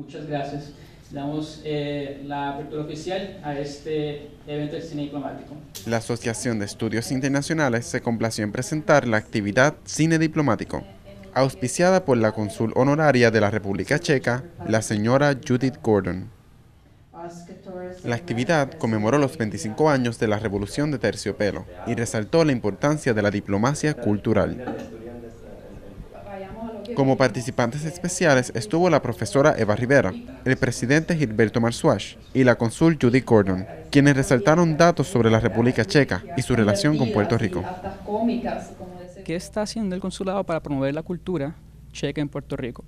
Muchas gracias. Damos eh, la apertura oficial a este evento de cine diplomático. La Asociación de Estudios Internacionales se complació en presentar la actividad Cine Diplomático, auspiciada por la cónsul honoraria de la República Checa, la señora Judith Gordon. La actividad conmemoró los 25 años de la Revolución de Terciopelo y resaltó la importancia de la diplomacia cultural. Como participantes especiales estuvo la profesora Eva Rivera, el presidente Gilberto Marzuach y la consul Judy Gordon, quienes resaltaron datos sobre la República Checa y su relación con Puerto Rico. ¿Qué está haciendo el consulado para promover la cultura checa en Puerto Rico?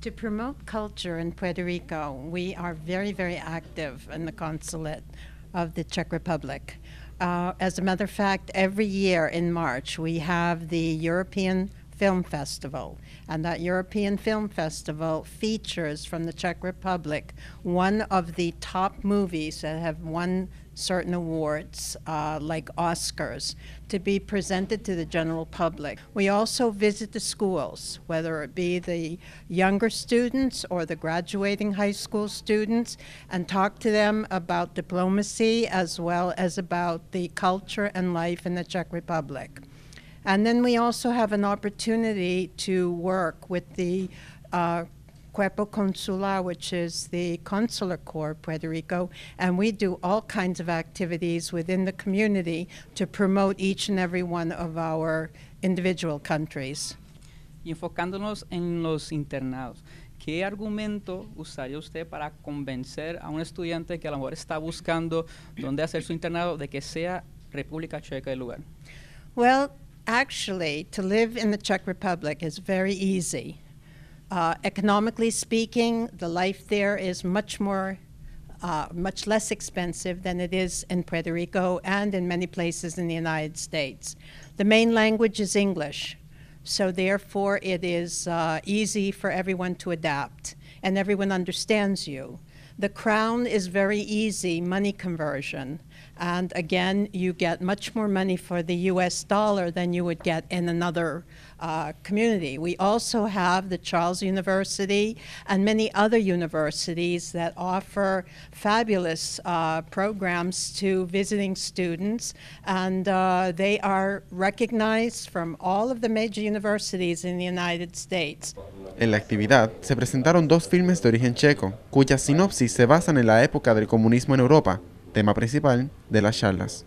To promote culture in Puerto Rico, we are very, very active in the consulate of the Czech Republic. Uh, as a matter of fact, every year in March we have the European Film Festival. And that European Film Festival features from the Czech Republic one of the top movies that have won certain awards, uh, like Oscars, to be presented to the general public. We also visit the schools, whether it be the younger students or the graduating high school students, and talk to them about diplomacy as well as about the culture and life in the Czech Republic. And then we also have an opportunity to work with the uh, Cuerpo Consular, which is the consular corps of Puerto Rico, and we do all kinds of activities within the community to promote each and every one of our individual countries. Y enfocándonos en los internados, ¿qué argumento usaría usted para convencer a un estudiante que a lo mejor está buscando dónde hacer su internado de que sea República Checa el lugar? Well, actually, to live in the Czech Republic is very easy. Uh, economically speaking, the life there is much more, uh, much less expensive than it is in Puerto Rico and in many places in the United States. The main language is English, so therefore it is uh, easy for everyone to adapt, and everyone understands you. The crown is very easy money conversion. And again, you get much more money for the US dollar than you would get in another uh, community. We also have the Charles University and many other universities that offer fabulous uh, programs to visiting students. And uh, they are recognized from all of the major universities in the United States. En la actividad se presentaron dos filmes de origen checo, cuya sinopsis se basan en la época del comunismo en Europa, tema principal de las charlas.